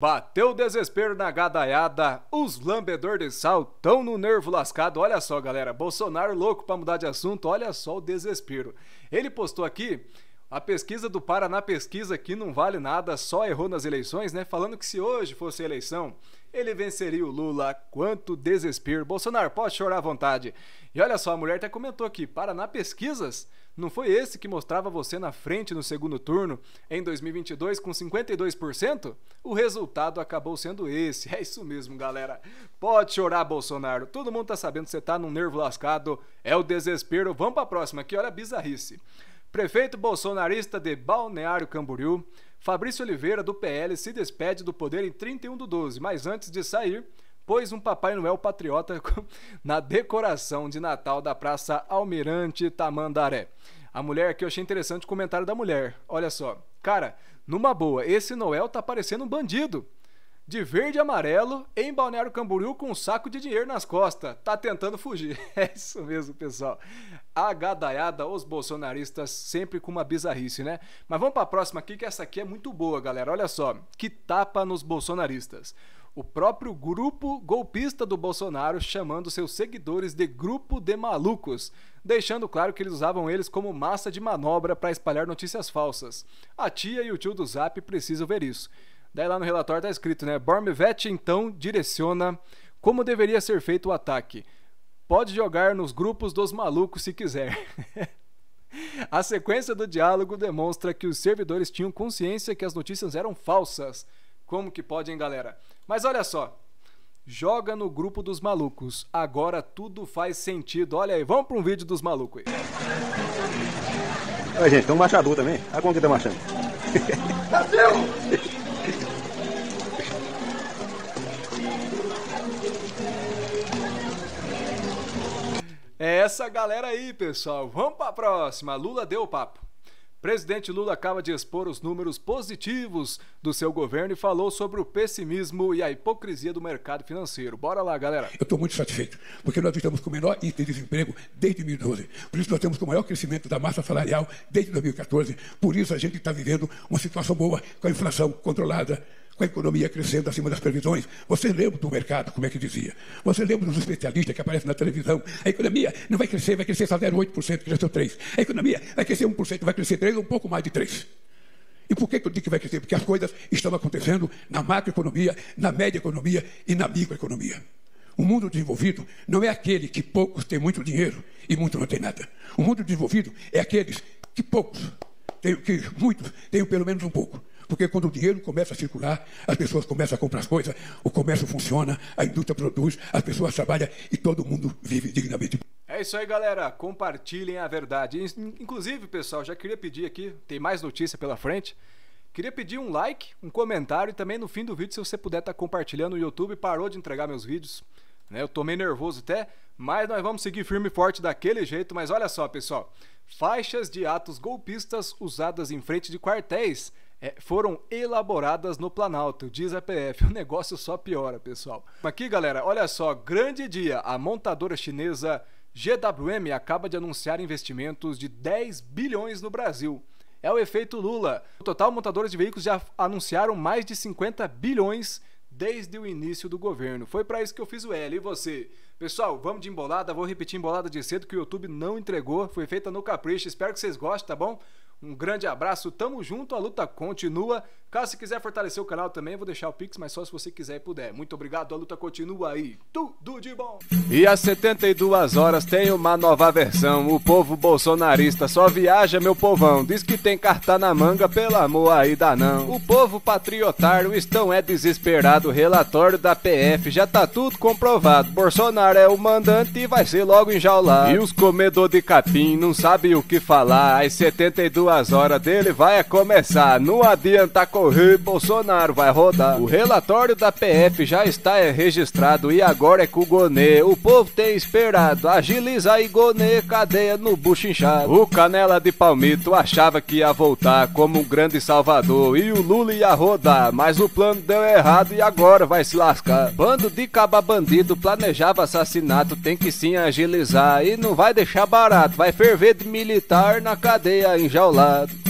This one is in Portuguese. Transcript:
Bateu desespero na gadaiada, os lambedor de sal tão no nervo lascado. Olha só, galera, Bolsonaro louco para mudar de assunto, olha só o desespero. Ele postou aqui a pesquisa do Paraná Pesquisa que não vale nada, só errou nas eleições, né? Falando que se hoje fosse eleição, ele venceria o Lula. Quanto desespero. Bolsonaro, pode chorar à vontade. E olha só, a mulher até comentou aqui: Paraná Pesquisas não foi esse que mostrava você na frente no segundo turno em 2022 com 52%? O resultado acabou sendo esse. É isso mesmo, galera. Pode chorar, Bolsonaro. Todo mundo tá sabendo que você tá num nervo lascado. É o desespero. Vamos pra próxima aqui, olha a bizarrice. Prefeito bolsonarista de Balneário Camboriú, Fabrício Oliveira, do PL, se despede do poder em 31 do 12, mas antes de sair, pôs um Papai Noel patriota na decoração de Natal da Praça Almirante Tamandaré. A mulher aqui eu achei interessante o comentário da mulher. Olha só. Cara, numa boa, esse Noel tá parecendo um bandido de verde e amarelo em Balneário Camboriú com um saco de dinheiro nas costas. Tá tentando fugir. É isso mesmo, pessoal. A gadaiada, os bolsonaristas sempre com uma bizarrice, né? Mas vamos para a próxima aqui, que essa aqui é muito boa, galera. Olha só, que tapa nos bolsonaristas o próprio grupo golpista do Bolsonaro chamando seus seguidores de grupo de malucos, deixando claro que eles usavam eles como massa de manobra para espalhar notícias falsas. A tia e o tio do Zap precisam ver isso. Daí lá no relatório tá escrito, né? Bormivet então direciona como deveria ser feito o ataque. Pode jogar nos grupos dos malucos se quiser. a sequência do diálogo demonstra que os servidores tinham consciência que as notícias eram falsas. Como que pode, hein, galera? Mas olha só. Joga no grupo dos malucos. Agora tudo faz sentido. Olha aí, vamos para um vídeo dos malucos aí. Oi, gente, tem um machador também. Olha como que tá machando. Brasil! Tá É essa galera aí, pessoal. Vamos para a próxima. Lula deu papo. Presidente Lula acaba de expor os números positivos do seu governo e falou sobre o pessimismo e a hipocrisia do mercado financeiro. Bora lá, galera. Eu estou muito satisfeito, porque nós estamos com o menor índice de desemprego desde 2012. Por isso, nós temos o maior crescimento da massa salarial desde 2014. Por isso, a gente está vivendo uma situação boa, com a inflação controlada com a economia crescendo acima das previsões. Você lembra do mercado, como é que dizia? Você lembra dos especialistas que aparecem na televisão? A economia não vai crescer, vai crescer só 0,8%, cresceu 3%. A economia vai crescer 1%, vai crescer 3%, um pouco mais de 3%. E por que, eu digo que vai crescer? Porque as coisas estão acontecendo na macroeconomia, na média economia e na microeconomia. O mundo desenvolvido não é aquele que poucos têm muito dinheiro e muitos não têm nada. O mundo desenvolvido é aqueles que poucos, têm, que muitos têm pelo menos um pouco. Porque quando o dinheiro começa a circular, as pessoas começam a comprar as coisas, o comércio funciona, a indústria produz, as pessoas trabalham e todo mundo vive dignamente. É isso aí, galera. Compartilhem a verdade. Inclusive, pessoal, já queria pedir aqui, tem mais notícia pela frente. Queria pedir um like, um comentário e também no fim do vídeo, se você puder estar tá compartilhando. O YouTube parou de entregar meus vídeos. Né? Eu tomei nervoso até, mas nós vamos seguir firme e forte daquele jeito. Mas olha só, pessoal. Faixas de atos golpistas usadas em frente de quartéis é, foram elaboradas no Planalto, diz a PF. O negócio só piora, pessoal. Aqui, galera, olha só, grande dia. A montadora chinesa GWM acaba de anunciar investimentos de 10 bilhões no Brasil. É o efeito Lula. No total, montadoras de veículos já anunciaram mais de 50 bilhões desde o início do governo. Foi para isso que eu fiz o L. E você? Pessoal, vamos de embolada. Vou repetir embolada de cedo que o YouTube não entregou. Foi feita no capricho. Espero que vocês gostem, tá bom? Um grande abraço, tamo junto, a luta continua. Caso você quiser fortalecer o canal também, vou deixar o Pix, mas só se você quiser e puder. Muito obrigado, a luta continua aí. Tudo de bom! E às 72 horas tem uma nova versão. O povo bolsonarista só viaja, meu povão. Diz que tem carta na manga, pelo amor aí dá não. O povo patriotário estão é desesperado. Relatório da PF já tá tudo comprovado. Bolsonaro é o mandante e vai ser logo enjaulado. E os comedor de capim não sabe o que falar. Às 72 duas horas dele vai começar. Não adianta correr, Bolsonaro vai rodar. O relatório da PF já está registrado e agora é com o Gonê. O povo tem esperado. Agiliza e Gonê, cadeia no bucho inchado. O Canela de Palmito achava que ia voltar como um grande salvador e o Lula ia rodar, mas o plano deu errado e agora vai se lascar. Bando de caba bandido planejava assassinato, tem que sim agilizar e não vai deixar barato. Vai ferver de militar na cadeia enjaulada. lado.